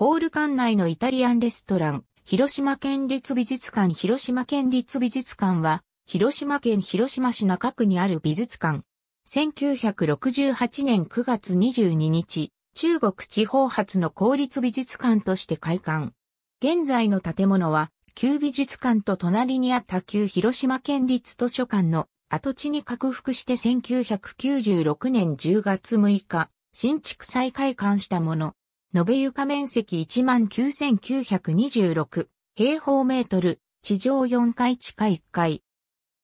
ホール館内のイタリアンレストラン、広島県立美術館広島県立美術館は、広島県広島市中区にある美術館。1968年9月22日、中国地方発の公立美術館として開館。現在の建物は、旧美術館と隣にあった旧広島県立図書館の跡地に拡幅して1996年10月6日、新築再開館したもの。延べ床面積19,926平方メートル、地上4階地下1階。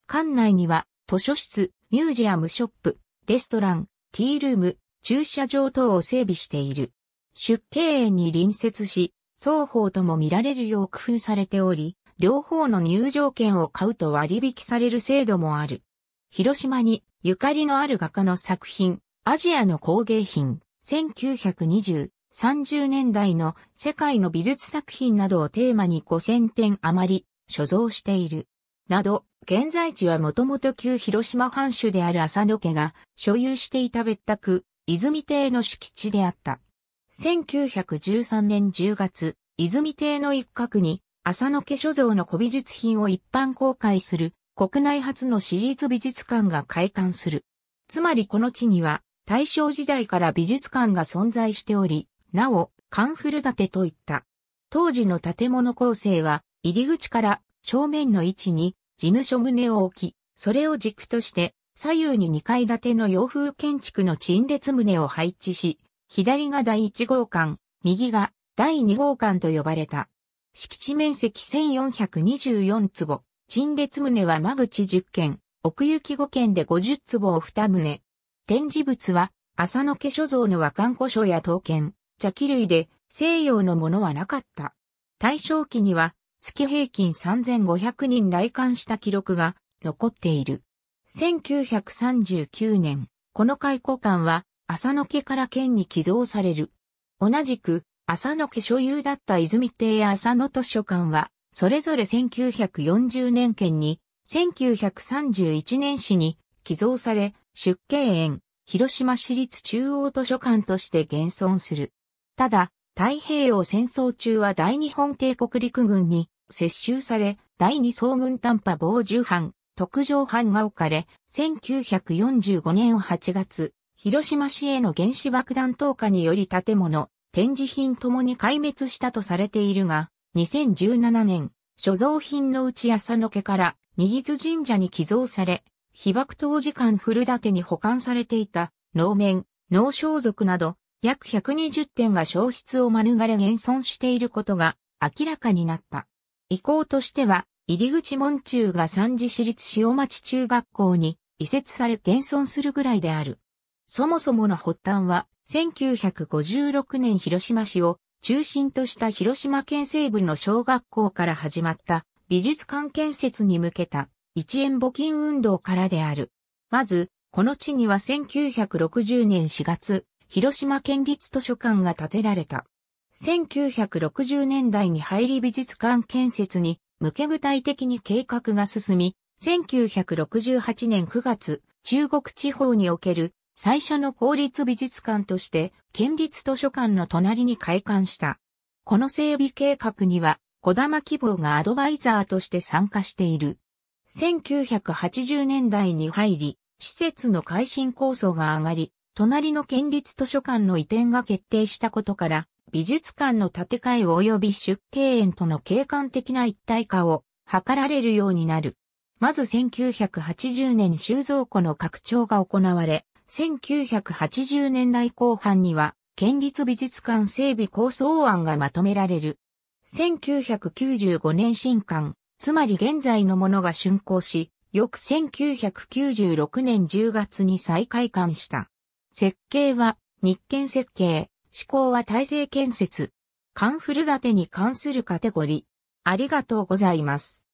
館内には図書室、ミュージアムショップ、レストラン、ティールーム、駐車場等を整備している。出経園に隣接し、双方とも見られるよう工夫されており、両方の入場券を買うと割引される制度もある。広島にゆかりのある画家の作品、アジアの工芸品、1920 30年代の世界の美術作品などをテーマに5000点余り所蔵している。など、現在地はもともと旧広島藩主である浅野家が所有していた別宅、泉邸の敷地であった。1913年10月、泉邸の一角に浅野家所蔵の古美術品を一般公開する国内初の私立美術館が開館する。つまりこの地には大正時代から美術館が存在しており、なお、カンフル建てといった。当時の建物構成は、入り口から正面の位置に事務所棟を置き、それを軸として左右に2階建ての洋風建築の陳列棟を配置し、左が第1号館、右が第2号館と呼ばれた。敷地面積1424坪、陳列棟は間口10件、奥行き5件で50坪を2棟。展示物は、浅野家所蔵の和漢古書や刀剣、茶器類で西洋のものはなかった。大正期には月平均3500人来館した記録が残っている。1939年、この開港館は浅野家から県に寄贈される。同じく浅野家所有だった泉亭や浅野図書館は、それぞれ1940年県に、1931年市に寄贈され、出家園、広島市立中央図書館として現存する。ただ、太平洋戦争中は大日本帝国陸軍に接収され、第二総軍短波防獣班、特上班が置かれ、1945年8月、広島市への原子爆弾投下により建物、展示品ともに壊滅したとされているが、2017年、所蔵品のうち朝の家から新津神社に寄贈され、被爆当時間古館に保管されていた能面、能装束など約120点が消失を免れ現存していることが明らかになった。意向としては、入り口門中が三次市立塩町中学校に移設され現存するぐらいである。そもそもの発端は、1956年広島市を中心とした広島県西部の小学校から始まった美術館建設に向けた一円募金運動からである。まず、この地には1960年4月、広島県立図書館が建てられた。1960年代に入り美術館建設に向け具体的に計画が進み、1968年9月、中国地方における最初の公立美術館として県立図書館の隣に開館した。この整備計画には、小玉希望がアドバイザーとして参加している。1980年代に入り、施設の改新構想が上がり、隣の県立図書館の移転が決定したことから、美術館の建て替え及び出景園との景観的な一体化を図られるようになる。まず1980年収蔵庫の拡張が行われ、1980年代後半には、県立美術館整備構想案がまとめられる。1995年新館、つまり現在のものが竣工し、翌1996年10月に再開館した。設計は、日建設計、施工は体制建設、カンフル建てに関するカテゴリー。ありがとうございます。